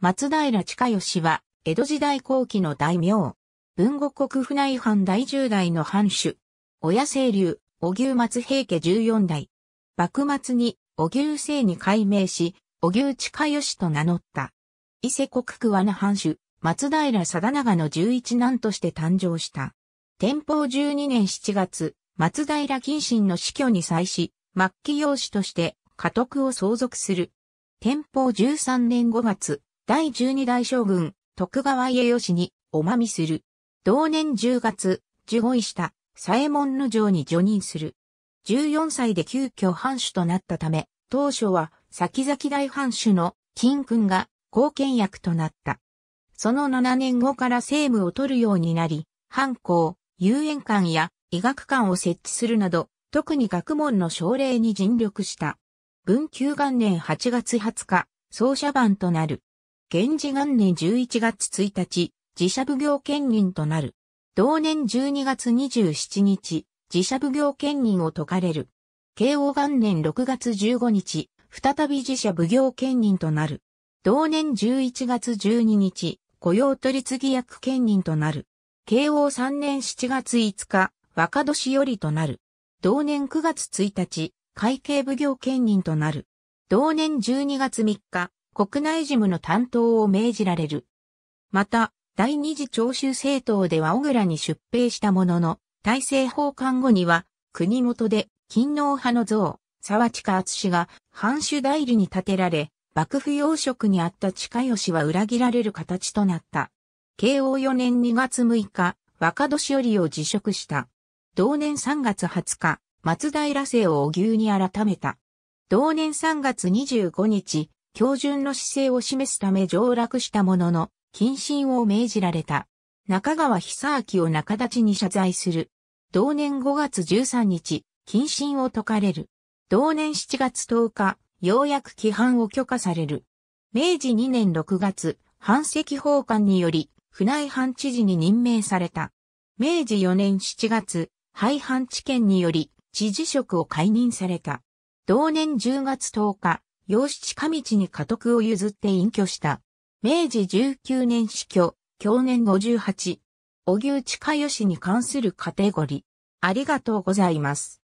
松平近義は、江戸時代後期の大名。文後国府内藩第十代の藩主。親清流、小牛松平家十四代。幕末に、小牛姓に改名し、小牛近義と名乗った。伊勢国桑名藩主、松平定長の十一男として誕生した。天保十二年七月、松平謹慎の死去に際し、末期養子として家督を相続する。天保十三年五月、第十二代将軍、徳川家義に、おまみする。同年10月、受護位した、左衛門の城に除任する。14歳で急遽藩主となったため、当初は、先々代藩主の金君が、後見役となった。その7年後から政務を取るようになり、藩校、遊園館や医学館を設置するなど、特に学問の奨励に尽力した。文久元年8月20日、奏者番となる。源氏元年11月1日、自社奉行兼任となる。同年12月27日、自社奉行兼任を解かれる。慶応元年6月15日、再び自社奉行兼任となる。同年11月12日、雇用取次役兼任となる。慶応3年7月5日、若年よりとなる。同年9月1日、会計奉行兼任となる。同年12月3日、国内事務の担当を命じられる。また、第二次徴収政党では小倉に出兵したものの、大政奉還後には、国元で、勤王派の像、沢地下厚が、藩主代理に立てられ、幕府要職にあった近吉は裏切られる形となった。慶応4年2月6日、若年寄りを辞職した。同年3月20日、松平姓をお牛に改めた。同年3月25日、標準の姿勢を示すため上洛したものの、謹慎を命じられた。中川久明を中立ちに謝罪する。同年5月13日、謹慎を解かれる。同年7月10日、ようやく規範を許可される。明治2年6月、反赤法官により、府内藩知事に任命された。明治4年7月、廃藩置県により、知事職を解任された。同年10月10日、養子近道に家督を譲って隠居した。明治19年死去、去年58。小牛近義に関するカテゴリー。ありがとうございます。